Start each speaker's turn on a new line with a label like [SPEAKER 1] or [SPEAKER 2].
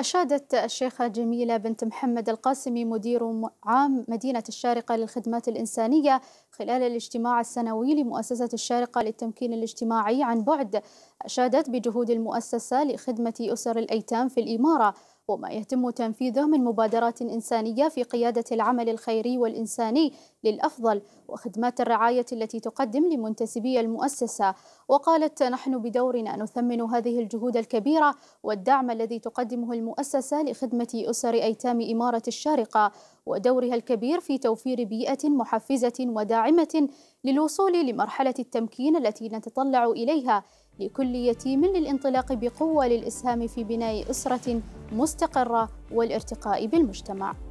[SPEAKER 1] أشادت الشيخة جميلة بنت محمد القاسمي مدير عام مدينة الشارقة للخدمات الإنسانية خلال الاجتماع السنوي لمؤسسة الشارقة للتمكين الاجتماعي عن بعد أشادت بجهود المؤسسة لخدمة أسر الأيتام في الإمارة وما يتم تنفيذه من مبادرات إنسانية في قيادة العمل الخيري والإنساني للأفضل وخدمات الرعاية التي تقدم لمنتسبي المؤسسة وقالت نحن بدورنا نثمن هذه الجهود الكبيرة والدعم الذي تقدمه المؤسسة لخدمة أسر أيتام إمارة الشارقة ودورها الكبير في توفير بيئة محفزة وداعمة للوصول لمرحلة التمكين التي نتطلع إليها لكل يتيم للانطلاق بقوة للإسهام في بناء أسرة مستقرة والارتقاء بالمجتمع